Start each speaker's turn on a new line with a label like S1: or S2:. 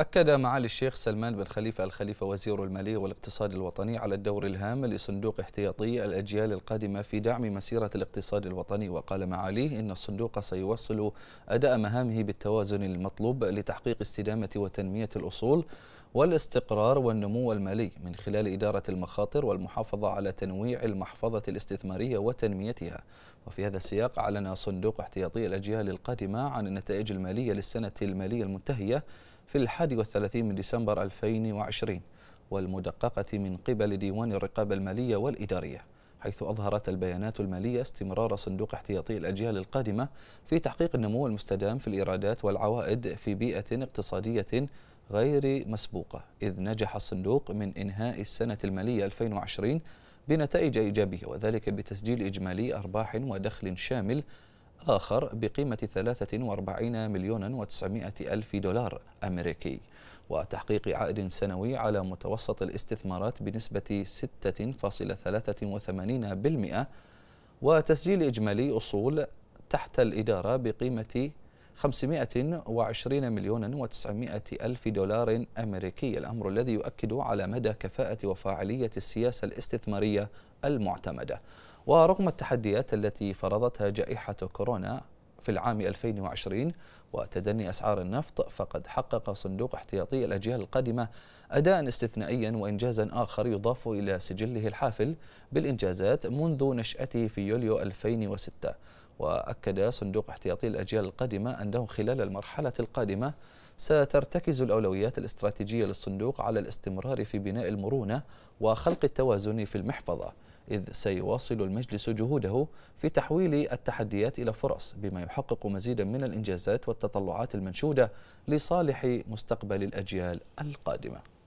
S1: أكد معالي الشيخ سلمان بن خليفة الخليفة وزير المالية والاقتصاد الوطني على الدور الهام لصندوق احتياطي الأجيال القادمة في دعم مسيرة الاقتصاد الوطني وقال معاليه إن الصندوق سيوصل أداء مهامه بالتوازن المطلوب لتحقيق استدامة وتنمية الأصول والاستقرار والنمو المالي من خلال إدارة المخاطر والمحافظة على تنويع المحفظة الاستثمارية وتنميتها وفي هذا السياق أعلن صندوق احتياطي الأجيال القادمة عن النتائج المالية للسنة المالية المنتهية في الحادي والثلاثين من ديسمبر 2020 والمدققة من قبل ديوان الرقابة المالية والإدارية حيث أظهرت البيانات المالية استمرار صندوق احتياطي الأجيال القادمة في تحقيق النمو المستدام في الإيرادات والعوائد في بيئة اقتصادية غير مسبوقة إذ نجح الصندوق من إنهاء السنة المالية 2020 بنتائج إيجابية وذلك بتسجيل إجمالي أرباح ودخل شامل آخر بقيمة 43 مليون و900 ألف دولار أمريكي وتحقيق عائد سنوي على متوسط الاستثمارات بنسبة 6.83% وتسجيل إجمالي أصول تحت الإدارة بقيمة 520 مليون و900 ألف دولار أمريكي الأمر الذي يؤكد على مدى كفاءة وفاعلية السياسة الاستثمارية المعتمدة ورغم التحديات التي فرضتها جائحة كورونا في العام 2020 وتدني أسعار النفط فقد حقق صندوق احتياطي الأجيال القادمة أداء استثنائيا وإنجازا آخر يضاف إلى سجله الحافل بالإنجازات منذ نشأته في يوليو 2006 وأكد صندوق احتياطي الأجيال القادمة أنه خلال المرحلة القادمة سترتكز الأولويات الاستراتيجية للصندوق على الاستمرار في بناء المرونة وخلق التوازن في المحفظة إذ سيواصل المجلس جهوده في تحويل التحديات إلى فرص بما يحقق مزيدا من الإنجازات والتطلعات المنشودة لصالح مستقبل الأجيال القادمة